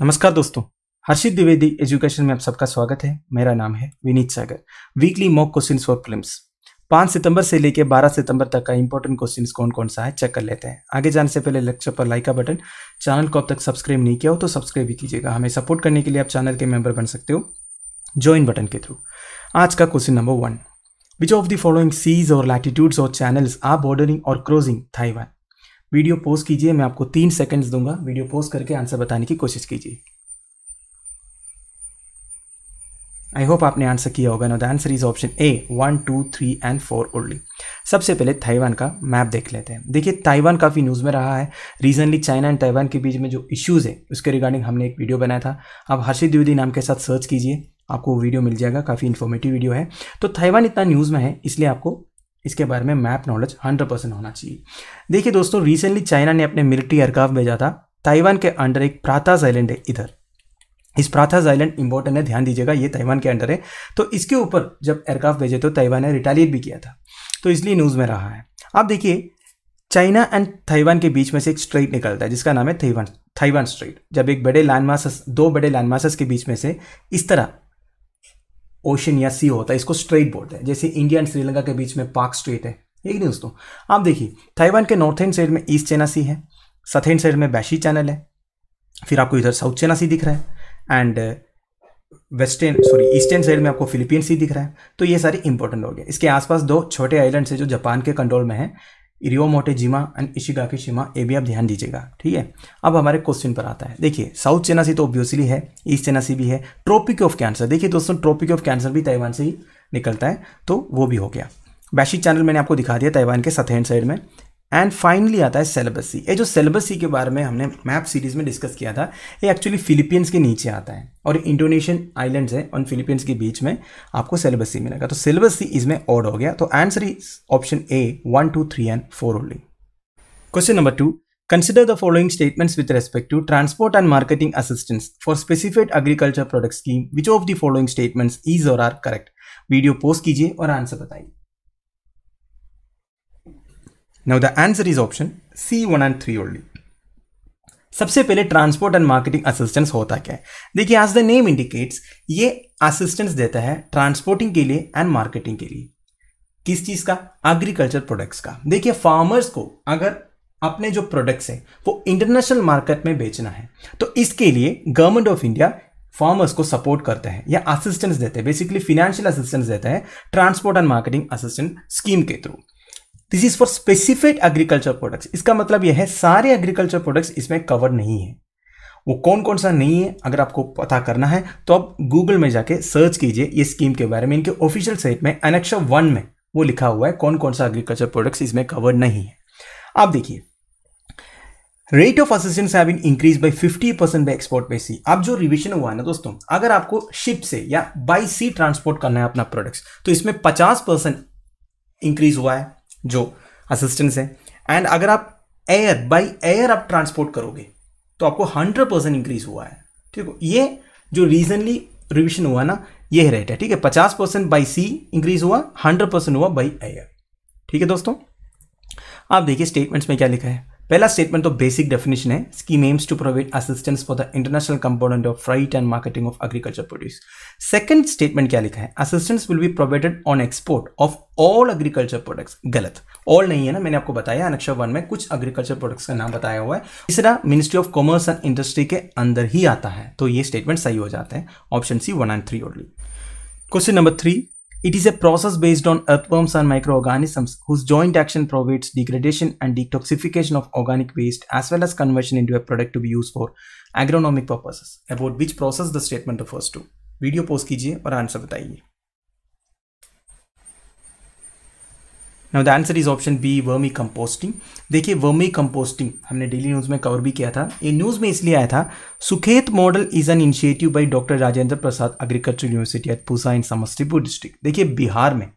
नमस्कार दोस्तों हर्षित द्विवेदी एजुकेशन में आप सबका स्वागत है मेरा नाम है Vineet Sagar weekly mock question for films पांच सितंबर से लेकर बारह सितंबर तक का इंपॉर्टेंट क्वेश्चन कौन कौन सा है चेक कर लेते हैं आगे जाने से पहले लेक्चर पर लाइक का बटन चैनल को अब तक सब्सक्राइब नहीं किया हो तो सब्सक्राइब भी कीजिएगा हमें सपोर्ट करने के लिए आप चैनल के मेंबर बन सकते हो ज्वाइन बटन के थ्रू आज का question number one which of the following seas और लैटिट्यूड्स और चैनल्स आर बॉर्डरिंग और क्रोजिंग थाईवान वीडियो पोस्ट कीजिए मैं आपको तीन सेकंड्स दूंगा वीडियो पोस्ट करके आंसर बताने की कोशिश कीजिए आई होप आपने आंसर किया होगा ना the answer is option A one two three and four only सबसे पहले ताइवान का मैप देख लेते हैं देखिए ताइवान काफ़ी न्यूज़ में रहा है रिसेंटली चाइना एंड ताइवान के बीच में जो इश्यूज़ है उसके रिगार्डिंग हमने एक वीडियो बनाया था आप हर्षित द्विवेदी नाम के साथ सर्च कीजिए आपको वीडियो मिल जाएगा काफ़ी इन्फॉर्मेटिव वीडियो है तो ताइवान इतना न्यूज़ में है इसलिए आपको इसके बारे में मैप नॉलेज 100 परसेंट होना चाहिए देखिए दोस्तों रिसेंटली चाइना ने अपने मिलिट्री एयरक्राफ्ट भेजा था ताइवान के अंडर एक प्राथास आइलैंड है इधर इस प्राथास आइलैंड इंपॉर्टेंट है ध्यान दीजिएगा ये ताइवान के अंडर है तो इसके ऊपर जब एयरक्राफ्ट भेजे तो ताइवान ने रिटालिएट भी किया था तो इसलिए न्यूज़ में रहा है आप देखिए चाइना एंड ताइवान के बीच में से एक स्ट्रेट निकलता है जिसका नाम है ताइवान ताइवान स्ट्रेट जब एक बड़े लैंड मासस दो बड़े लैंड मासस के बीच में से इस तरह ओशन या सी होता है इसको स्ट्रेट बोलते हैं जैसे इंडिया एंड श्रीलंका के बीच में पाक स्ट्रेट है ठीक नहीं दोस्तों आप देखिए ताइवान के नॉर्थ साइड में ईस्ट चाइना सी है साउथ साइड में बैशी चैनल है फिर आपको इधर साउथ चाइना सी दिख रहा है and western sorry eastern side में आपको फिलीपींस ही दिख रहा है तो ये सारे इंपॉर्टेंट हो गए इसके आसपास दो छोटे आइलैंड्स है जो जापान के कंट्रोल में है इरियो मोटेजिमा एंड इशिगाकी शिमा ये भी आप ध्यान दीजिएगा ठीक है अब हमारे क्वेश्चन पर आता है देखिए साउथ चेना सी तो ऑब्वियसली है ईस्ट चेना सी भी है ट्रॉपिक ऑफ कैंसर देखिए दोस्तों ट्रॉपिक ऑफ कैंसर भी ताइवान से ही निकलता है तो वो भी हो गया वैशिक चैनल मैंने आपको दिखा दिया ताइवान के सथेन साइड में एंड फाइनली आता है सेलेबसी ये जो सेलेबसी के बारे में हमने मैप सीरीज में डिस्कस किया था ये एक्चुअली फिलीपींस के नीचे आता है और इंडोनेशियन आइलैंड्स है और फिलीपींस के बीच में आपको सेलेबसी मिलेगा तो सेलेबसी इसमें ऑड हो गया तो answer is option A one two three and four only question number two consider the following statements with respect to transport and marketing assistance for specified agriculture product scheme which of the following statements is or are correct video post कीजिए और answer बताइए now the answer is option C one and three only सबसे पहले transport and marketing assistance होता क्या है देखिए as the name indicates ये असिस्टेंस देता है ट्रांसपोर्टिंग के लिए एंड मार्केटिंग के लिए किस चीज का एग्रीकल्चर प्रोडक्ट्स का देखिए फार्मर्स को अगर अपने जो प्रोडक्ट्स हैं वो इंटरनेशनल मार्केट में बेचना है तो इसके लिए गवर्नमेंट ऑफ इंडिया फार्मर्स को सपोर्ट करते हैं या असिस्टेंस देते हैं बेसिकली फिनेंशियल असिस्टेंस देते हैं transport and marketing assistant scheme के through this is for specific agriculture products इसका मतलब यह है सारे एग्रीकल्चर प्रोडक्ट्स इसमें कवर नहीं है वो कौन कौन सा नहीं है अगर आपको पता करना है तो आप गूगल में जाके सर्च कीजिए ये स्कीम के बारे में इनके ऑफिशियल साइट में एनेक्शा वन में वो लिखा हुआ है कौन कौन सा एग्रीकल्चर प्रोडक्ट्स इसमें कवर नहीं है आप देखिए rate of assistance have been increase by 50 percent by export by sea अब जो रिविजन हुआ है ना दोस्तों अगर आपको शिप से या बाई सी ट्रांसपोर्ट करना है अपना प्रोडक्ट्स तो इसमें 50 परसेंट इंक्रीज हुआ है जो असिस्टेंस है एंड अगर आप एयर बाई एयर आप ट्रांसपोर्ट करोगे तो आपको हंड्रेड परसेंट इंक्रीज हुआ है ठीक है ये जो रिसेंटली रिविजन हुआ ना ये रेट है ठीक है पचास परसेंट बाई सी इंक्रीज हुआ हंड्रेड परसेंट हुआ बाई एयर ठीक है दोस्तों आप देखिए स्टेटमेंट्स में क्या लिखा है पहला स्टेटमेंट तो बेसिक डेफिनेशन है scheme aims to provide assistance for the international component of freight and marketing of agriculture produce second statement क्या लिखा है assistance will be provided on export of all agriculture products गलत all नहीं है ना मैंने आपको बताया अनक्षर वन में कुछ एग्रीकल्चर प्रोडक्ट्स का नाम बताया हुआ है तीसरा ministry of commerce and industry के अंदर ही आता है तो ये स्टेटमेंट सही हो जाते हैं option C one and three only question number three It is a process based on earthworms and microorganisms whose joint action provides degradation and detoxification of organic waste as well as conversion into a product to be used for agronomic purposes. About which process the statement refers to. Video post kijiye और answer बताइए now the answer is option B vermicomposting देखिए vermicomposting हमने daily news में cover भी किया था ये news में इसलिए आया था Sukhet model is an initiative by doctor Rajendra Prasad agriculture university at Pusa in Samastipur district देखिए बिहार में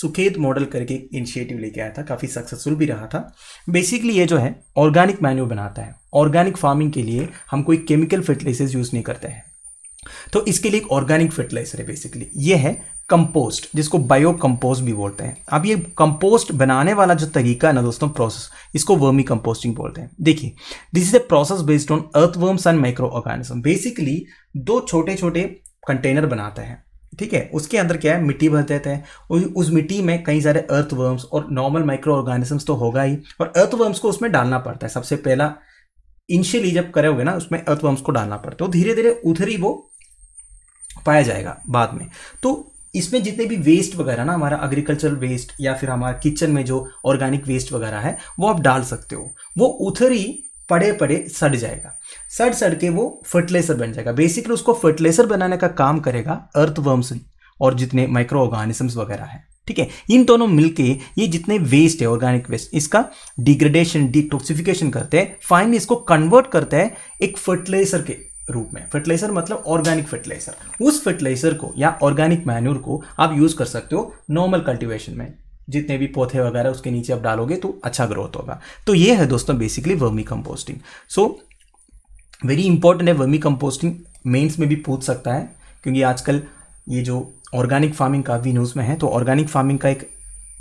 सुखेत मॉडल करके एक इनिशिएटिव लेके आया था काफ़ी सक्सेसफुल भी रहा था बेसिकली ये जो है ऑर्गेनिक मैन्यू बनाता है ऑर्गेनिक फार्मिंग के लिए हम कोई केमिकल फर्टिलाइजर्स यूज़ नहीं करते हैं तो इसके लिए एक ऑर्गेनिक फर्टिलाइजर है बेसिकली ये है कंपोस्ट जिसको बायो कंपोस्ट भी बोलते हैं अब ये कंपोस्ट बनाने वाला जो तरीका है ना दोस्तों प्रोसेस इसको वर्मी कंपोस्टिंग बोलते हैं देखिए this is a process based on earthworms and microorganism basically दो छोटे छोटे कंटेनर बनाते हैं ठीक है उसके अंदर क्या है मिट्टी भर देते हैं उस मिट्टी में कई सारे अर्थ वर्म्स और नॉर्मल माइक्रो ऑर्गेनिजम्स तो होगा ही और अर्थ वर्म्स को उसमें डालना पड़ता है सबसे पहला इनिशियली जब करे करोगे ना उसमें अर्थ वर्म्स को डालना पड़ता है तो धीरे धीरे उधर ही वो पाया जाएगा बाद में तो इसमें जितने भी वेस्ट वगैरह ना हमारा एग्रीकल्चरल वेस्ट या फिर हमारा किचन में जो ऑर्गेनिक वेस्ट वगैरह है वो आप डाल सकते हो वो उधर ही पड़े पड़े सड़ जाएगा सड़ सड़ के वो फर्टिलाइजर बन जाएगा बेसिकली उसको फर्टिलाइजर बनाने का काम करेगा अर्थवर्म्स और जितने माइक्रो ऑर्गेनिजम्स वगैरह हैं ठीक है इन दोनों मिलके ये जितने वेस्ट है ऑर्गेनिक वेस्ट इसका डिग्रेडेशन डिटॉक्सिफिकेशन करते हैं फाइनली इसको कन्वर्ट करते हैं एक फर्टिलाइजर के रूप में फर्टिलाइजर मतलब ऑर्गेनिक फर्टिलाइजर उस फर्टिलाइजर को या ऑर्गेनिक मैन्यूर को आप यूज़ कर सकते हो नॉर्मल कल्टिवेशन में जितने भी पौधे वगैरह उसके नीचे आप डालोगे तो अच्छा ग्रोथ होगा तो ये है दोस्तों basically vermicomposting so very important है वर्मी कंपोस्टिंग मेन्स में भी पूछ सकता है क्योंकि आजकल ये जो ऑर्गेनिक फार्मिंग का भी न्यूज़ में है तो ऑर्गेनिक फार्मिंग का एक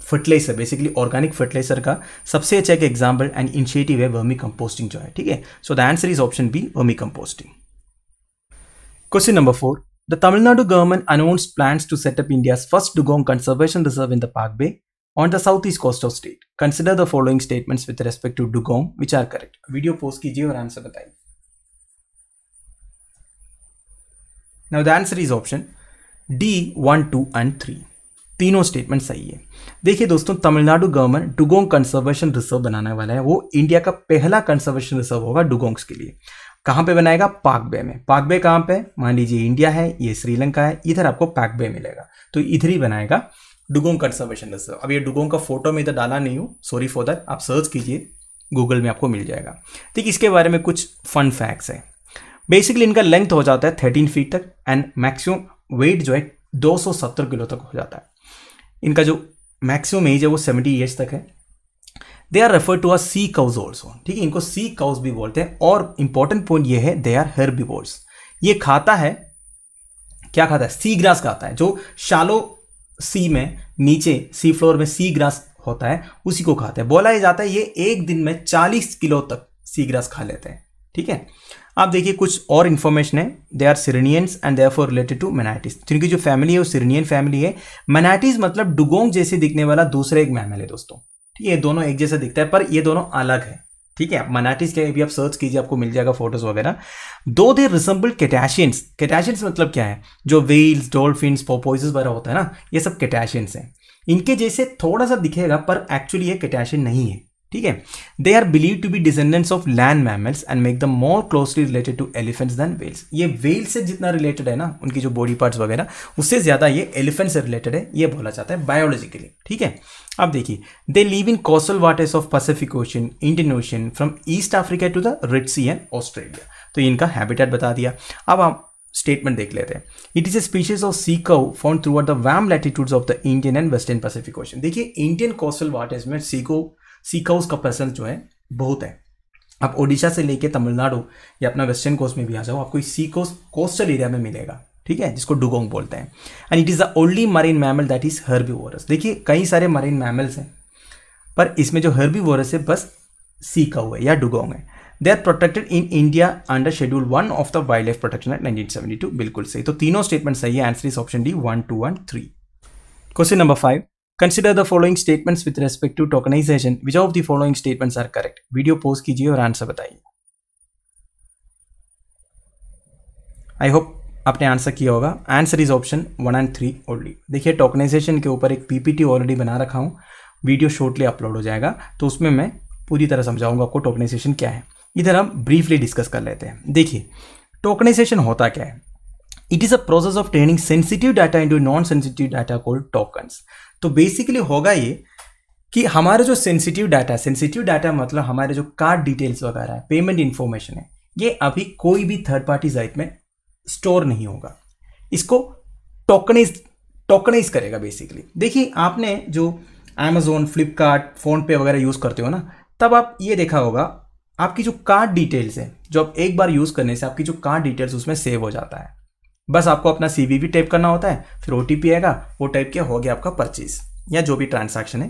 फर्टिलाइजर बेसिकली ऑर्गेनिक फर्टिलाइजर का सबसे अच्छा एक एग्जाम्पल एंड इनिशिएटिव है वर्मी कंपोस्टिंग जो है ठीक है so the answer is option B vermicomposting Question number four. The Tamil Nadu government announced plans to set up India's first dugong conservation reserve in the Park Bay on the southeast coast of state. Consider the following statements with respect to dugong which are correct. Video post कीजिए और answer batai. Now the answer is option D, one, two, and three. तीनों statement सही है देखिए दोस्तों Tamil Nadu government dugong conservation reserve बनाने वाला है वो इंडिया का पहला कंजर्वेशन रिजर्व होगा डुगोंग्स के लिए कहाँ पे बनाएगा पाक बे में पाक बे कहाँ पे मान लीजिए इंडिया है ये श्रीलंका है इधर आपको पाकबे मिलेगा तो इधर ही बनाएगा डुगोंग कंसर्वेशन रिजर्व अब ये डुगोंग का फोटो में इधर डाला नहीं हूँ सॉरी फॉर दैट आप सर्च कीजिए गूगल में आपको मिल जाएगा ठीक इसके बारे में कुछ फन फैक्ट्स है बेसिकली इनका लेंथ हो जाता है थर्टीन फीट तक एंड मैक्सिमम वेट जो है दो किलो तक हो जाता है इनका जो मैक्सिमम एज है वो सेवेंटी ईयर्स तक है they are refer to are sea cows also ठीक है इनको सी काउज भी बोलते हैं और इंपॉर्टेंट पॉइंट ये है दे आर वोर्स ये खाता है क्या खाता है सी ग्रास खाता है जो शालो सी में नीचे सी फ्लोर में सी ग्रास होता है उसी को खाता है बोला ही जाता है ये एक दिन में 40 किलो तक सी ग्रास खा लेते हैं ठीक है आप देखिए कुछ और इन्फॉर्मेशन है they are sirenians and therefore related to manatees तो जो फैमिली है वो सिरनियन फैमिली है मैनाइटिस मतलब डुगोंग जैसे दिखने वाला दूसरा एक मैमल है दोस्तों ठीक है ये दोनों एक जैसे दिखता है पर ये दोनों अलग है ठीक है मनाटिस के भी आप सर्च कीजिए आपको मिल जाएगा फोटोज वगैरह दो दे रिसम्बल कैटैशियंस कैटैशियंस मतलब क्या है जो व्हील्स डोल्फिन पोपोइस वगैरह होता है ना ये सब कैटाशियंस हैं इनके जैसे थोड़ा सा दिखेगा पर एक्चुअली ये कैटैशियन नहीं है ठीक है they are believe to be descendants of land mammals and make the more closely related to elephants than whales ये वेल्स से जितना रिलेटेड है ना उनकी जो बॉडी पार्ट्स वगैरह उससे ज़्यादा ये एलिफेंट से रिलेटेड है ये बोला जाता है बायोलॉजिकली ठीक है अब देखिए they live in coastal waters of Pacific Ocean Indian Ocean from East Africa to the Red Sea and Australia तो इनका हैबिटेट बता दिया अब हम स्टेटमेंट देख लेते हैं it is a species of sea cow found throughout the warm latitudes of the Indian and western Pacific Ocean देखिए इंडियन कोस्टल वाटर्स में सीको सीखा उसका प्रेजेंस जो है बहुत है आप ओडिशा से लेके तमिलनाडु या अपना वेस्टर्न कोस्ट में भी आ जाओ आपको सी कोस्ट कोस्टल एरिया में मिलेगा ठीक है जिसको डुगोंग बोलते हैं and it is the only marine mammal that is herbivorous देखिए कई सारे मरीन मैमल्स हैं पर इसमें जो वोरस है बस सी हुआ है या डुगोंग है they are protected in India under schedule one of the wildlife protection act nineteen seventy two बिल्कुल सही तो तीनों स्टेटमेंट सही है answer is option D one two one three question number five consider the following statements with respect to tokenization which of the following statements are correct video pause कीजिए और answer बताइए I hope आपने answer किया होगा answer is option one and three only देखिए tokenization के ऊपर एक पीपीटी ऑलरेडी बना रखा हूँ वीडियो शॉर्टली अपलोड हो जाएगा तो उसमें मैं पूरी तरह समझाऊंगा आपको टोकनाइजेशन क्या है इधर हम ब्रीफली डिस्कस कर लेते हैं देखिए टोकनाइजेशन होता क्या है It is a process of turning sensitive data into non sensitive data called tokens. तो बेसिकली होगा ये कि हमारे जो सेंसिटिव डाटा सेंसिटिव डाटा मतलब हमारे जो कार्ड डिटेल्स वगैरह है पेमेंट इन्फॉर्मेशन है ये अभी कोई भी थर्ड पार्टी साइट में स्टोर नहीं होगा इसको टोकनाइज टोकनाइज करेगा बेसिकली देखिए आपने जो अमेजोन फ्लिपकार्ट फ़ोनपे वगैरह यूज़ करते हो ना तब आप ये देखा होगा आपकी जो कार्ड डिटेल्स है जो आप एक बार यूज़ करने से आपकी जो कार्ड डिटेल्स उसमें सेव हो जाता है बस आपको अपना सी भी टाइप करना होता है फिर ओ आएगा वो टाइप किया हो गया आपका परचेज या जो भी ट्रांसैक्शन है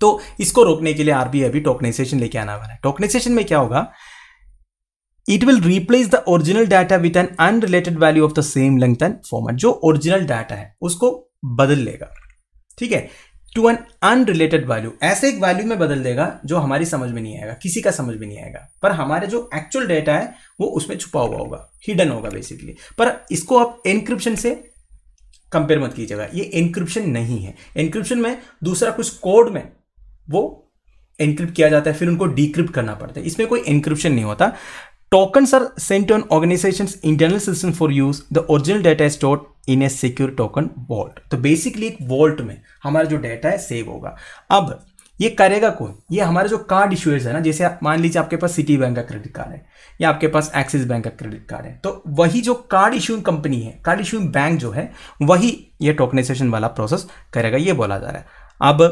तो इसको रोकने के लिए आरबीआई अभी टोकनाइजेशन लेके आना वाला है टोकनाइजेशन में क्या होगा it will replace the original data with an unrelated value of the same length and format जो ओरिजिनल डाटा है उसको बदल लेगा ठीक है टू एन अनरिलेटेड वैल्यू ऐसे एक वैल्यू में बदल देगा जो हमारी समझ में नहीं आएगा किसी का समझ में नहीं आएगा पर हमारे जो एक्चुअल डेटा है वो उसमें छुपा हुआ होगा हिडन होगा बेसिकली पर इसको आप एनक्रिप्शन से कंपेयर मत कीजिएगा ये एनक्रिप्शन नहीं है एनक्रिप्शन में दूसरा कुछ कोड में वो एनक्रिप्ट किया जाता है फिर उनको डिक्रिप्ट करना पड़ता है इसमें कोई एनक्रिप्शन नहीं होता Tokens are sent to an organization's internal system for use. The original data is stored in a secure token vault तो बेसिकली एक वॉल्ट में हमारा जो डाटा है सेव होगा अब ये करेगा कौन ये हमारे जो कार्ड इश्यूर्स है ना जैसे आप मान लीजिए आपके पास सिटी बैंक का क्रेडिट कार्ड है या आपके पास एक्सिस बैंक का क्रेडिट कार्ड है तो वही जो कार्ड इश्यूइंग कंपनी है कार्ड इश्यूइंग बैंक जो है वही ये टोकनाइजेशन वाला प्रोसेस करेगा ये बोला जा रहा है अब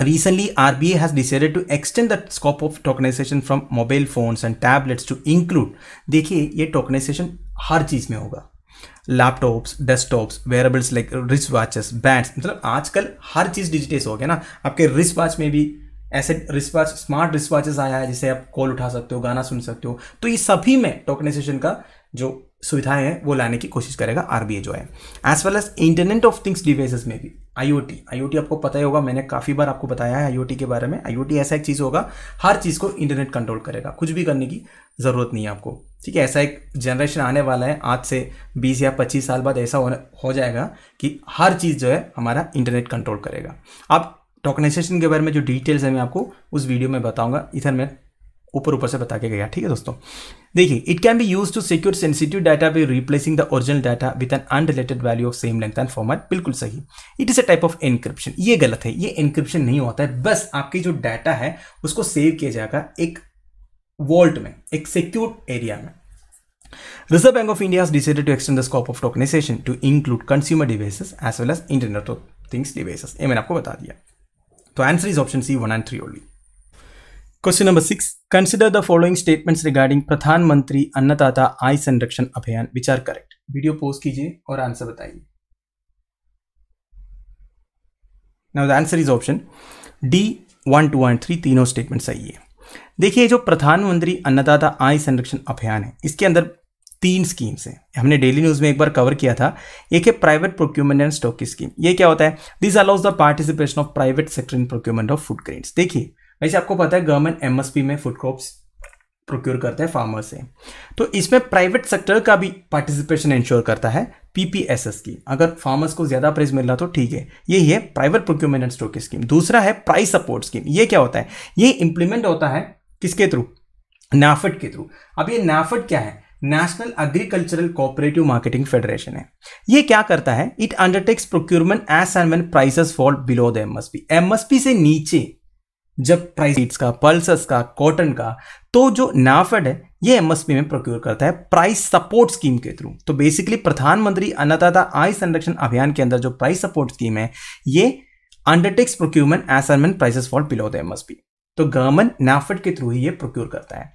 Recently, RBA has decided to extend the scope of tokenization from mobile phones and tablets to include देखिए ये tokenization हर चीज़ में होगा laptops desktops wearables like wrist watches bands मतलब आजकल हर चीज़ डिजिटाइज हो गया ना आपके रिस्ट वॉच में भी ऐसे wrist watch smart wrist watches आया है जिसे आप कॉल उठा सकते हो गाना सुन सकते हो तो ये सभी में टोकनाइजेशन का जो सुविधाएं हैं वो लाने की कोशिश करेगा आरबीआई जो है as well as internet of things devices में भी आईओटी आईओटी आपको पता ही होगा मैंने काफ़ी बार आपको बताया है आईओटी के बारे में आईओटी ऐसा एक चीज़ होगा हर चीज़ को इंटरनेट कंट्रोल करेगा कुछ भी करने की ज़रूरत नहीं है आपको ठीक है ऐसा एक जनरेशन आने वाला है आज से 20 या 25 साल बाद ऐसा हो जाएगा कि हर चीज़ जो है हमारा इंटरनेट कंट्रोल करेगा आप टोकनाइजेशन के बारे में जो डिटेल्स है मैं आपको उस वीडियो में बताऊँगा इधर मैं ऊपर ऊपर से बता के गया ठीक है दोस्तों देखिए it can be use to secure sensitive data by replacing the original data with an unrelated value of same length and format बिल्कुल सही it is a type of encryption ये गलत है ये एनक्रिप्शन नहीं होता है बस आपकी जो डाटा है उसको सेव किया जाएगा एक वॉल्ट में एक सिक्योर एरिया में Reserve Bank of India to decided to extend the scope of tokenization to include consumer devices as well as Internet of ये मैंने आपको बता दिया तो answer is option C one and three only question number six consider the following statements regarding Pradhan Mantri Annadata आय संरक्षण अभियान विचार correct video post कीजिए और आंसर बताइए now the answer is option D one two and three तीनों स्टेटमेंट सही है देखिए जो प्रधानमंत्री अन्नदाता आय संरक्षण अभियान है इसके अंदर तीन स्कीम्स हैं हमने डेली न्यूज़ में एक बार कवर किया था एक है प्राइवेट प्रोक्यूमेंट एंड स्टॉक की स्कीम ये क्या होता है this allows the participation of private sector in procurement of food grain देखिए वैसे आपको पता है गवर्नमेंट एमएसपी में फूड क्रॉप्स प्रोक्योर करते हैं फार्मर से तो इसमें प्राइवेट सेक्टर का भी पार्टिसिपेशन इंश्योर करता है पीपीएसएस की अगर फार्मर्स को ज़्यादा प्राइस मिल रहा तो ठीक है यही है प्राइवेट प्रोक्योरमेंट एंड स्टोर की स्कीम दूसरा है प्राइस सपोर्ट स्कीम ये क्या होता है ये इंप्लीमेंट होता है किसके थ्रू नाफेड के थ्रू अब ये नाफेड क्या है national agricultural cooperative marketing federation है ये क्या करता है it undertakes procurement as and when prices fall below the MSP MSP से नीचे जब प्राइस का पल्सस का कॉटन का तो जो नाफेड है ये एमएसपी में प्रोक्योर करता है प्राइस सपोर्ट स्कीम के थ्रू तो बेसिकली प्रधानमंत्री अन्नदाता आय संरक्षण अभियान के अंदर जो प्राइस सपोर्ट स्कीम है ये undertakes procurement as and when prices for below the MSP तो गवर्नमेंट नाफेड के थ्रू ही ये प्रोक्योर करता है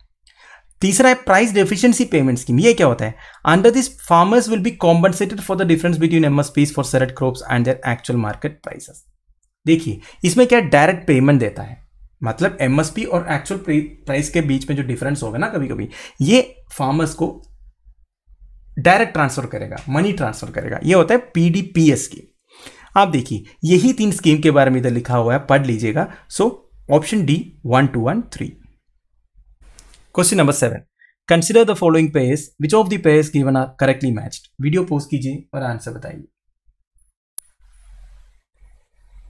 तीसरा है प्राइस डेफिशिएंसी पेमेंट स्कीम ये क्या होता है under this farmers will be compensated for the difference between MSPs for select crops and their actual market prices देखिए इसमें क्या डायरेक्ट पेमेंट देता है मतलब एमएसपी और एक्चुअल प्राइस के बीच में जो डिफरेंस होगा ना कभी कभी ये फार्मर्स को डायरेक्ट ट्रांसफर करेगा मनी ट्रांसफर करेगा ये होता है पीडीपीएस की आप देखिए यही तीन स्कीम के बारे में इधर लिखा हुआ है पढ़ लीजिएगा so option D one two one three question number seven consider the following pairs which of the pairs given are correctly matched video post कीजिए और आंसर बताइए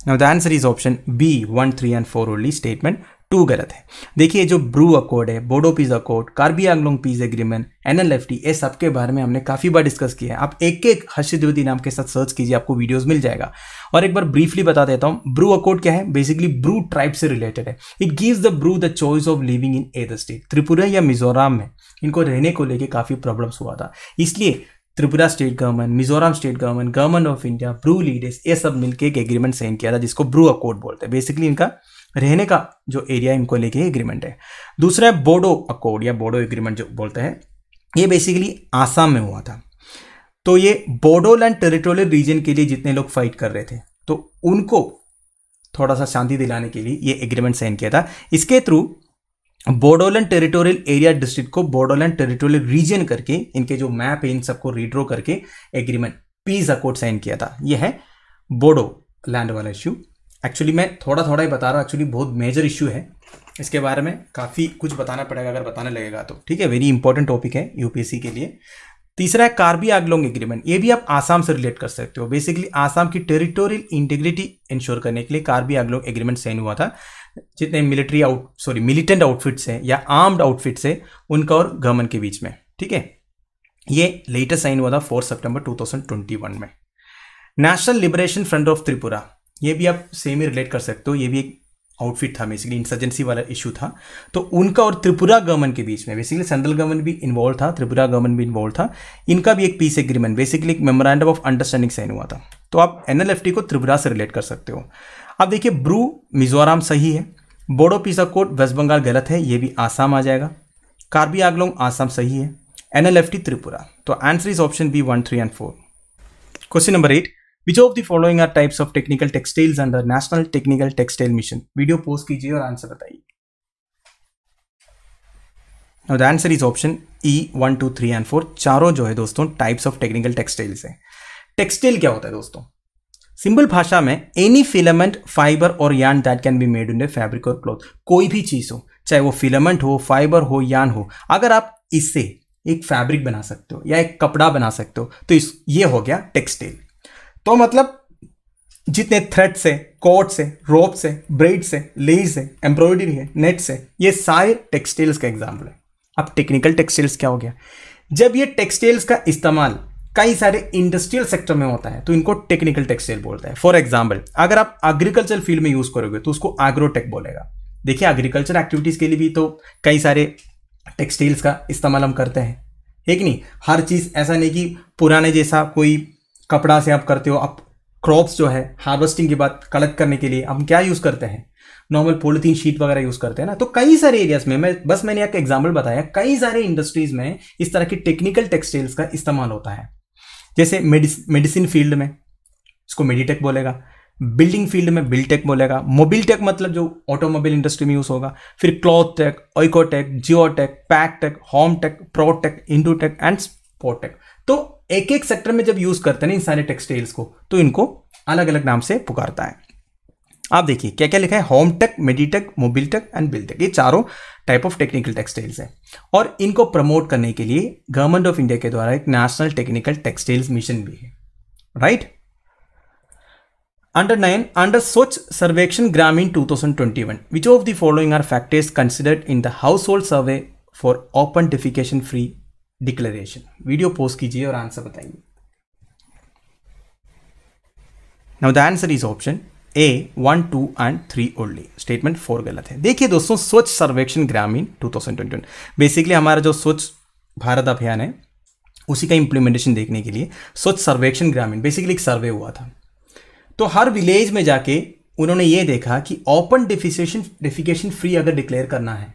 now the answer is option B one three and four only statement two गलत है देखिए जो Bru accord है Bodo peace accord Karbi Anglong peace agreement N L F T ये सबके बारे में हमने काफ़ी बार डिस्कस किया है आप एक एक हर्ष द्विवेदी नाम के साथ सर्च कीजिए आपको वीडियोस मिल जाएगा और एक बार ब्रीफली बता देता हूँ ब्रू अकॉर्ड क्या है बेसिकली ब्रू ट्राइब से रिलेटेड है it gives the Bru the choice of living in either state Tripura या मिजोरम में इनको रहने को लेकर काफ़ी प्रॉब्लम्स हुआ था इसलिए Tripura state government Mizoram state government government of India Bru leaders ये सब मिलकर एक एग्रीमेंट साइन किया था जिसको ब्रू अकॉर्ड बोलते हैं बेसिकली इनका रहने का जो एरिया इनको लेके एग्रीमेंट है दूसरा है बोडो अकॉर्ड या बोडो एग्रीमेंट जो बोलते हैं ये बेसिकली आसाम में हुआ था तो ये बोडोलैंड टेरिटोरियल रीजन के लिए जितने लोग फाइट कर रहे थे तो उनको थोड़ा सा शांति दिलाने के लिए ये एग्रीमेंट साइन किया था इसके through Bodoland territorial area district को बोडोलैंड टेरिटोरियल रीजन करके इनके जो मैप है इन सबको रिड्रॉ करके एग्रीमेंट पीस अकोर्ड साइन किया था यह है बोडो लैंड वाला इश्यू एक्चुअली मैं थोड़ा थोड़ा ही बता रहा हूँ एक्चुअली बहुत मेजर इश्यू है इसके बारे में काफ़ी कुछ बताना पड़ेगा अगर बताने लगेगा तो ठीक है वेरी इंपॉर्टेंट टॉपिक है यूपीएससी के लिए तीसरा है कार्बी आगलोंग एग्रीमेंट ये भी आप आसाम से रिलेट कर सकते हो बेसिकली आसाम की टेरिटोरियल इंटीग्रिटी इंश्योर करने के लिए कार्बी आगलोंग एग्रीमेंट साइन हुआ था जितने military out sorry militant outfits हैं या आर्म्ड आउटफिट्स हैं उनका और गवर्नमेंट के बीच में ठीक है ये लेटेस्ट साइन हुआ था फोर सितंबर 2021 में national liberation front of Tripura ये भी आप सेम ही रिलेट कर सकते हो ये भी एक आउटफिट था बेसिकली इंसर्जेंसी वाला इशू था तो उनका और त्रिपुरा गवर्नमेंट के बीच में बेसिकली सेंट्रल गवर्नमेंट भी इन्वॉल्व था त्रिपुरा गवर्नमेंट भी इन्वॉल्व था इनका भी एक पीस एग्रीमेंट बेसिकली एक मेमोरेंडम ऑफ अंडरस्टैंडिंग साइन हुआ था तो आप एन को त्रिपुरा से रिलेट कर सकते हो अब देखिए ब्रू मिजोरम सही है बोडो पिसा कोट वेस्ट बंगाल गलत है ये भी आसाम आ जाएगा कार्बी आगलोंग आसाम सही है N L F T Tripura तो answer is option B one three and four question number eight which of the following are types of technical textiles under national technical textile mission video post कीजिए और answer बताइए Now the answer is option one two three and four चारों जो है दोस्तों types of technical textiles हैं textile क्या होता है दोस्तों सिंपल भाषा में एनी फिलामेंट फाइबर और yarn that can be made in a fabric और क्लॉथ कोई भी चीज़ हो चाहे वो फिलामेंट हो फाइबर हो यान हो अगर आप इससे एक फैब्रिक बना सकते हो या एक कपड़ा बना सकते हो तो इस ये हो गया टेक्सटाइल तो मतलब जितने थ्रेड्स है कोट्स है रोप है ब्रेड है लेस है एम्ब्रॉयडरी है नेट्स है ये सारे टेक्सटाइल्स का एग्जाम्पल है अब टेक्निकल टेक्सटाइल्स क्या हो गया जब ये टेक्सटाइल्स का इस्तेमाल कई सारे इंडस्ट्रियल सेक्टर में होता है तो इनको टेक्निकल टेक्सटाइल बोलता है फॉर एग्जाम्पल अगर आप एग्रीकल्चर फील्ड में यूज करोगे तो उसको एग्रोटेक बोलेगा देखिए एग्रीकल्चर एक्टिविटीज के लिए भी तो कई सारे टेक्सटाइल्स का इस्तेमाल हम करते हैं एक नहीं हर चीज़ ऐसा नहीं कि पुराने जैसा कोई कपड़ा से आप करते हो आप क्रॉप्स जो है हार्वेस्टिंग के बाद कलेक्ट करने के लिए हम क्या यूज़ करते हैं नॉर्मल पोलिथीन शीट वगैरह यूज़ करते हैं ना तो कई सारे एरियाज में मैं बस मैंने एक एग्जाम्पल बताया कई सारे इंडस्ट्रीज में इस तरह की टेक्निकल टेक्सटाइल्स का इस्तेमाल होता है जैसे मेडिसिन फील्ड में इसको मेडिटेक बोलेगा बिल्डिंग फील्ड में बिल्टेक बोलेगा मोबिल टेक मतलब जो ऑटोमोबाइल इंडस्ट्री में यूज होगा फिर clothtech oekotech geotech packtech hometech protech indutech and sportech तो एक एक सेक्टर में जब यूज करते हैं इन सारे टेक्सटाइल्स को तो इनको अलग अलग नाम से पुकारता है आप देखिए क्या क्या लिखा है home tech meditech mobile tech and bill tech ये चारों टाइप ऑफ टेक्निकल टेक्सटाइल्स हैं और इनको प्रमोट करने के लिए गवर्नमेंट ऑफ इंडिया के द्वारा एक नेशनल टेक्निकल टेक्सटाइल्स मिशन भी है right under nine under Swachh Survekshan Grameen two thousand twenty of the following are factors considered in the household survey for open defecation free declaration video post कीजिए और answer बताइए now the answer is option A one two and three only statement four गलत है देखिए दोस्तों स्वच्छ Survekshan Grameen two thousand twenty basically हमारा जो स्वच्छ भारत अभियान है उसी का इम्प्लीमेंटेशन देखने के लिए स्वच्छ सर्वेक्षण ग्रामीण बेसिकली एक सर्वे हुआ था तो हर विलेज में जाके उन्होंने ये देखा कि ओपन डिफिकेशन डिफिकेशन फ्री अगर डिक्लेयर करना है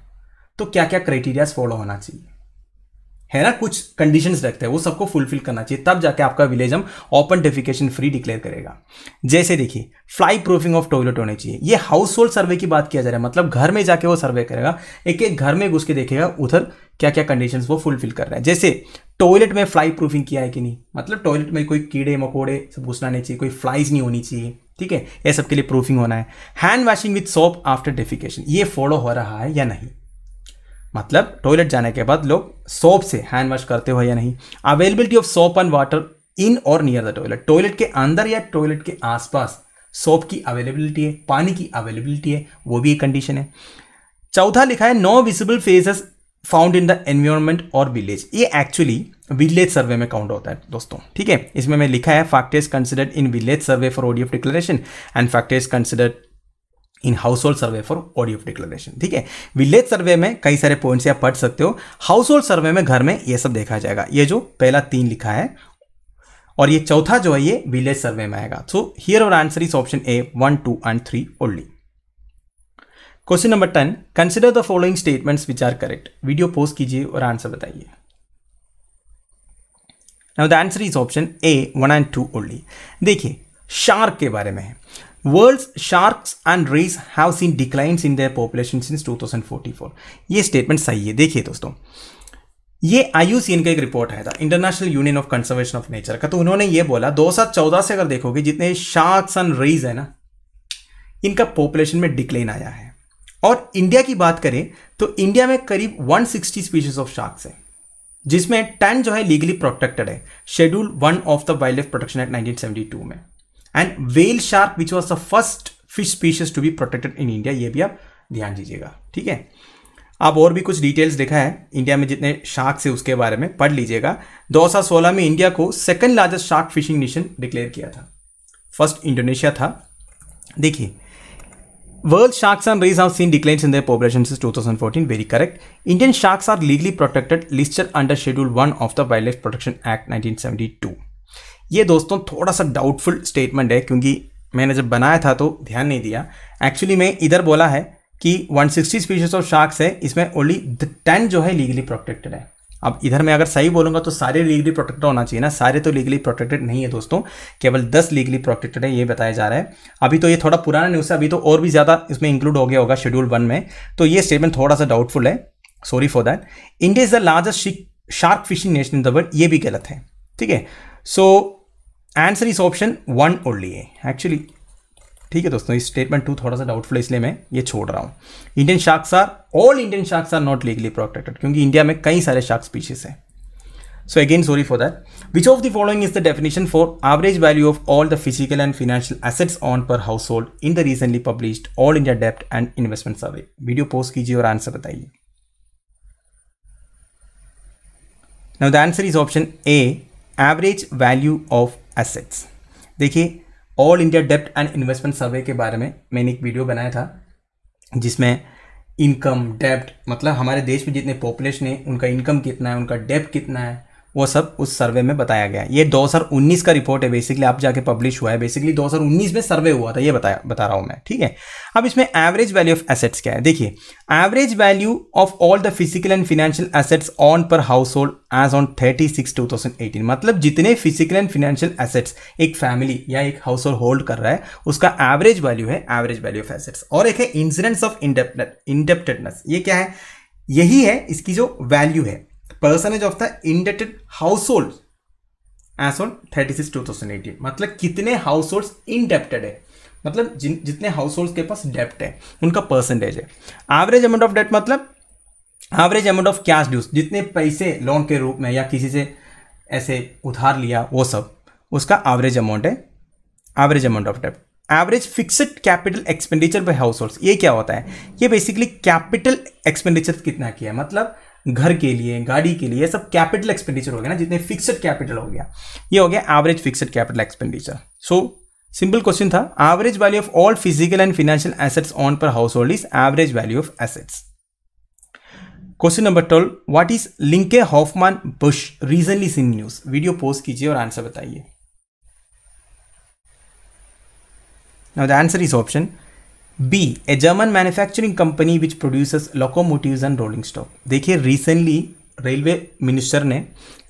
तो क्या क्या क्राइटेरियाज फॉलो होना चाहिए है ना कुछ कंडीशंस रखते हैं वो सबको फुलफिल करना चाहिए तब जाके आपका विलेज हम ओपन डेफिकेशन फ्री डिक्लेयर करेगा जैसे देखिए फ्लाई प्रूफिंग ऑफ टॉयलेट होने चाहिए ये हाउस होल्ड सर्वे की बात किया जा रहा है मतलब घर में जाके वो सर्वे करेगा एक एक घर में घुस के देखेगा उधर क्या क्या कंडीशन वो फुलफिल कर रहे हैं जैसे टॉयलेट में फ्लाई प्रूफिंग किया है कि नहीं मतलब टॉयलेट में कोई कीड़े मकोड़े सब घुसना नहीं चाहिए कोई फ्लाइज नहीं होनी चाहिए ठीक है ये सबके लिए प्रूफिंग होना है hand washing with soap after defecation ये फॉलो हो रहा है या नहीं मतलब टॉयलेट जाने के बाद लोग सोप से हैंड वॉश करते हो या नहीं availability of soap and water in और नियर द टॉयलेट टॉयलेट के अंदर या टॉयलेट के आसपास सोप की अवेलेबिलिटी है पानी की अवेलेबिलिटी है वो भी एक कंडीशन है चौथा लिखा है no visible faeces found in the environment और विलेज ये एक्चुअली विलेज सर्वे में काउंट होता है दोस्तों ठीक है इसमें मैं लिखा है factors considered in village survey for ODF declaration and factors considered in household survey for ODF declaration ठीक है विलेज सर्वे में कई सारे पॉइंट्स आप पढ़ सकते हो हाउस होल्ड सर्वे में घर में ये सब देखा जाएगा ये जो पहला तीन लिखा है और ये चौथा जो है ये विलेज सर्वे में आएगा so here our answer is option A one two and three only question number ten consider the following statements which are correct video pause कीजिए और आंसर बताइए now the answer is option A one and two only देखिए shark के बारे में world's sharks and rays have seen declines in their population since 2044 ये statement सही है देखिए दोस्तों ये आईयूसीएन का एक रिपोर्ट आया था International Union of Conservation of Nature का तो उन्होंने ये बोला 2014 से अगर देखोगे जितने शार्क्स एंड रेज है ना इनका पॉपुलेशन में डिक्लाइन आया है और इंडिया की बात करें तो इंडिया में करीब 160 स्पीशीज ऑफ शार्क्स है जिसमें टन जो है लीगली प्रोटेक्टेड है schedule one of the wildlife protection act 1972 में and whale shark which was the first fish species to be protected in India ये भी आप ध्यान दीजिएगा ठीक है आप और भी कुछ डिटेल्स देखा है इंडिया में जितने शार्क से उसके बारे में पढ़ लीजिएगा दो हजार सोलह में इंडिया को second largest shark fishing nation declare किया था फर्स्ट इंडोनेशिया था देखिए world sharks and rays have seen declines in the population since 2014 very correct Indian sharks are legally protected listed under schedule one of the wildlife protection act nineteen ये दोस्तों थोड़ा सा doubtful statement है क्योंकि मैंने जब बनाया था तो ध्यान नहीं दिया एक्चुअली मैं इधर बोला है कि 160 स्पीशीज ऑफ शार्क्स है इसमें ओनली टेन जो है लीगली प्रोटेक्टेड है अब इधर मैं अगर सही बोलूंगा तो सारे लीगली प्रोटेक्टेड होना चाहिए ना सारे तो लीगली प्रोटेक्टेड नहीं है दोस्तों केवल दस लीगली प्रोटेक्टेड है ये बताया जा रहा है अभी तो ये थोड़ा पुराना न्यूज़ है अभी तो और भी ज़्यादा इसमें इंक्लूड हो गया होगा शेड्यूल वन में तो ये स्टेटमेंट थोड़ा सा डाउटफुल है sorry for that India is the largest shark fishing nation in the world ये भी गलत है ठीक है so answer is option one only है एक्चुअली ठीक है दोस्तों इस स्टेटमेंट टू थोड़ा सा डाउटफुल इसलिए मैं ये छोड़ रहा हूँ Indian sharks are all Indian sharks are not legally protected क्योंकि इंडिया में कई सारे शार्क स्पीशीज हैं so again sorry for that which of the following is the definition for average value of all the physical and financial assets on per household in the recently published all India डेप्ट and investment survey video post कीजिए और answer बताइए now the answer is option A average value of assets देखिए all India डेप्ट and investment survey के बारे में मैंने एक वीडियो बनाया था जिसमें इनकम डेप्ट मतलब हमारे देश में जितने पॉपुलेशन है उनका इनकम कितना है उनका डेप्ट कितना है वो सब उस सर्वे में बताया गया ये 2019 का रिपोर्ट है बेसिकली आप जाके पब्लिश हुआ है बेसिकली 2019 में सर्वे हुआ था ये बताया बता रहा हूँ मैं ठीक है अब इसमें एवरेज वैल्यू ऑफ एसेट्स क्या है देखिए average value of all the physical and financial assets on per household as on thirty six two thousand eighteen मतलब जितने फिजिकल एंड फिनेंशियल एसेट्स एक फैमिली या एक हाउस होल्ड होल्ड कर रहा है उसका एवरेज वैल्यू है एवरेज वैल्यू ऑफ एसेट्स और एक है इंसिडेंस ऑफ इंडेप्टेडनेस ये क्या है यही है इसकी जो वैल्यू है percentage of the indebted household as on thirty six two thousand eighteen मतलब कितने हाउस होल्ड इनडेप्टेड है मतलब जिन जितने हाउस होल्ड के पास डेप्ट है उनका परसेंटेज है एवरेज अमाउंट ऑफ डेप्ट मतलब average amount of cash dues जितने पैसे लोन के रूप में या किसी से ऐसे उधार लिया वो सब उसका एवरेज अमाउंट है एवरेज अमाउंट ऑफ डेप्ट average fixed capital expenditure by household ये क्या होता है ये बेसिकली कैपिटल एक्सपेंडिचर कितना किया है मतलब घर के लिए गाड़ी के लिए सब कैपिटल एक्सपेंडिचर हो गया ना जितने फिक्सड कैपिटल हो गया ये हो गया average fixed capital expenditure so simple question था average value of all physical and financial assets on per household is average value of assets question number twelve what is Linke Hofmann Busch recently seen news video post कीजिए और answer बताइए now the answer is option B. A German manufacturing company which produces locomotives and rolling stock. देखिए recently railway minister ने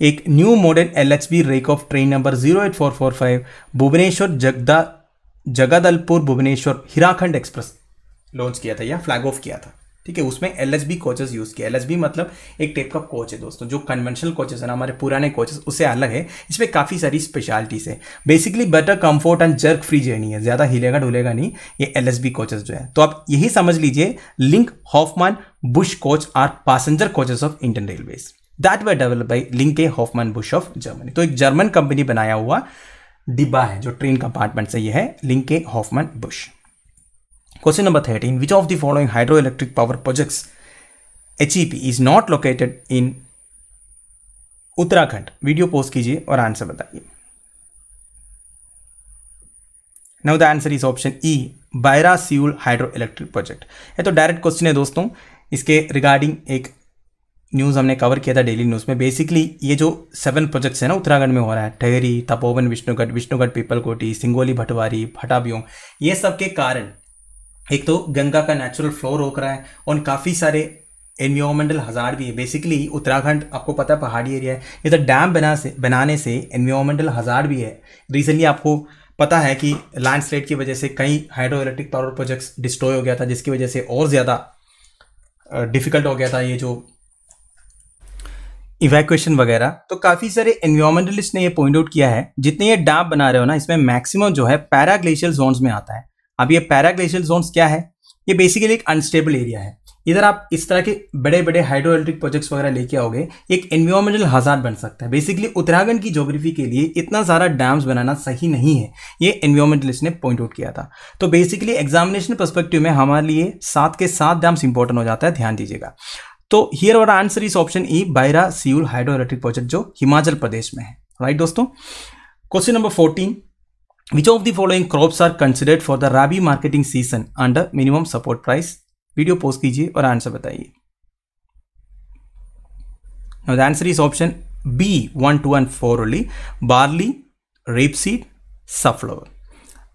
एक new modern LHB rake बी train number 08445 Bhubaneswar जगदा Jagdalpur Bhubaneswar Hirakhand express launch किया था या फ्लैग ऑफ किया था ठीक है उसमें L H B coaches use किया एल एच बी मतलब एक टाइप का कोच है दोस्तों जो कन्वेंशनल कोचेज है ना हमारे पुराने कोचेज उससे अलग है इसमें काफ़ी सारी स्पेशलिटीज़ है basically better comfort and jerk free journey है ज़्यादा हिलेगा डुलेगा नहीं ये एल एच बी कोचेस जो है तो आप यही समझ लीजिए Linke Hofmann Busch coach are passenger coaches of Indian Railways that were develop by Linke Hofmann Busch of Germany तो एक जर्मन कंपनी बनाया हुआ डिब्बा है जो ट्रेन कंपार्टमेंट से यह है Linke Hofmann Busch question which of the following hydro electric power projects H E P is not located in Uttarakhand video post कीजिए और आंसर बताइए now the answer is option E Baira Siul hydro electric project ये तो direct question है दोस्तों इसके regarding एक news हमने कवर किया था डेली न्यूज़ में बेसिकली ये जो सेवन प्रोजेक्ट्स हैं ना उत्तराखंड में हो रहा है ठहरी तपोवन विष्णुगढ़ विष्णुगढ़ पीपल कोटी सिंगोली भटवारी भटाबियों ये सब के कारण एक तो गंगा का नेचुरल फ्लो रोक रहा है और काफ़ी सारे एनवायरमेंटल हज़ार भी है बेसिकली उत्तराखंड आपको पता है पहाड़ी एरिया है इधर डैम तो बना से बनाने से एनवायरमेंटल हज़ार भी है रिसेंटली आपको पता है कि लैंडस्लाइड की वजह से कई hydro electric power projects destroy हो गया था जिसकी वजह से और ज़्यादा डिफ़िकल्ट हो गया था ये जो इवैक्यूएशन वगैरह तो काफ़ी सारे एनवायरमेंटलिस्ट ने ये पॉइंट आउट किया है जितने ये डैम बना रहे हो ना इसमें मैक्सिमम जो है पैराग्लेशियल ग्लेशियल जोन्स में आता है अब ये पैराग्लेशियल जोन्स क्या है ये बेसिकली एक अनस्टेबल एरिया है इधर आप इस तरह के बड़े बड़े हाइड्रो इलेक्ट्रिक प्रोजेक्ट्स वगैरह लेके आओगे एक एनवायरमेंटल हजार बन सकता है बेसिकली उत्तराखंड की ज्योग्राफी के लिए इतना सारा डैम्स बनाना सही नहीं है ये एनवायरमेंटलिस्ट ने पॉइंट आउट किया था तो बेसिकली एग्जामिनेशन परस्पेक्टिव में हमारे लिए सात के सात डैम्स इंपॉर्टेंट हो जाता है ध्यान दीजिएगा तो here our answer is option E Baira Siul hydro electric project जो हिमाचल प्रदेश में है राइट दोस्तों question number fourteen Which of the following crops are considered for the rabi marketing season under minimum support price? video pause कीजिए और answer बताइए Now the answer is option B, 1, 2 and 4 only. Barley, rapeseed, safflower.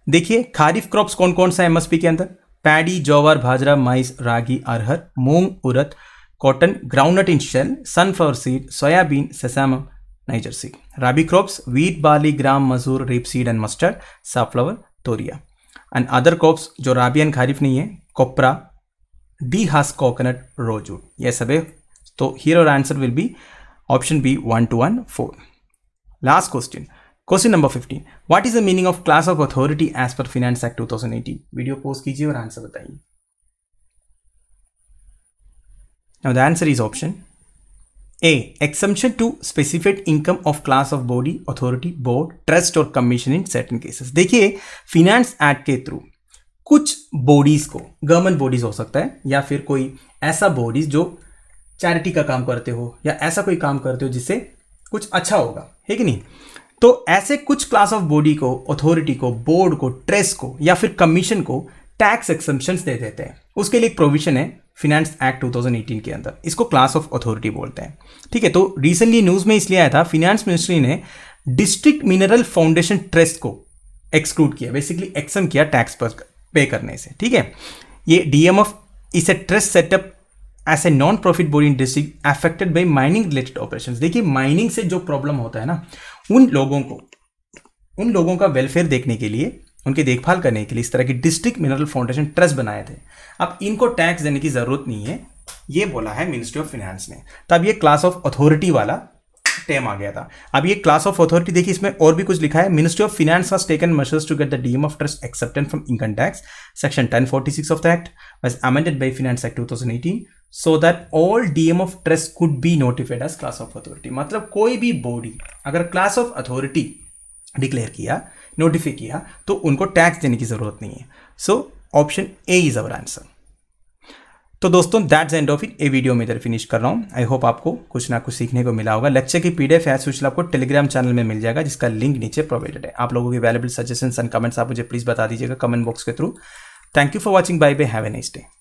देखिए kharif crops कौन कौन सा MSP के अंदर paddy jowar bajra maize ragi arhar moong urad cotton groundnut in shell sunflower seed soybean sesamum nigerseed rabi crops wheat barley gram masur rapeseed and mustard safflower toria and other crops जो राबी and खारीफ नहीं है कोपरा D हस coconut रोजूड ये सब है तो here our answer will be option B one two one four last question question number fifteen what is the meaning of class of authority as per finance act two video post कीजिए और answer बताइए the answer is option A. Exemption to specified income of class of body, authority, board, trust or commission in certain cases. देखिए finance act के through कुछ bodies को government bodies हो सकता है या फिर कोई ऐसा बॉडीज जो चैरिटी का काम करते हो या ऐसा कोई काम करते हो जिससे कुछ अच्छा होगा है कि नहीं तो ऐसे कुछ क्लास ऑफ बॉडी को अथॉरिटी को बोर्ड को ट्रेस को या फिर कमीशन को टैक्स एक्सम्पन्स दे देते हैं उसके लिए एक प्रोविजन है फिनेंस एक्ट 2018 के अंदर इसको क्लास ऑफ अथॉरिटी बोलते हैं ठीक है तो रिसेंटली न्यूज़ में इसलिए आया था फिनेंस मिनिस्ट्री ने डिस्ट्रिक्ट मिनरल फाउंडेशन ट्रस्ट को एक्सक्लूड किया बेसिकली एक्सम किया टैक्स पे करने से ठीक है ये DMF is a trust set up as a non profit board in district affected by mining related operation देखिए माइनिंग से जो प्रॉब्लम होता है ना उन लोगों को उन लोगों का वेलफेयर देखने के लिए उनकी देखभाल करने के लिए इस तरह की डिस्ट्रिक्ट मिनरल फाउंडेशन ट्रस्ट बनाए थे अब इनको टैक्स देने की ज़रूरत नहीं है ये बोला है मिनिस्ट्री ऑफ फाइनेंस ने तब तो ये क्लास ऑफ अथॉरिटी वाला टेम आ गया था अब ये क्लास ऑफ अथॉरिटी देखिए इसमें और भी कुछ लिखा है ministry of finance has taken measures to get the DMF trust exempted from income tax section 1046 of the act was amended by finance act 2018 so that all DMF trust could be notified as class of authority मतलब कोई भी body अगर class of authority declare किया notify किया तो उनको tax देने की ज़रूरत नहीं है so option A is our answer तो दोस्तों that's end of it a video में इधर फिनिश कर रहा हूँ आई होप आपको कुछ ना कुछ सीखने को मिला होगा लेक्चर की पीडीएफ है सूचना आपको टेलीग्राम चैनल में मिल जाएगा जिसका लिंक नीचे प्रोवाइडेड है आप लोगों के अवेलेबल सजेशन एंड कमेंट्स आप मुझे प्लीज़ बता दीजिएगा कमेंट बॉक्स के through thank you for watching bye bye have a nice day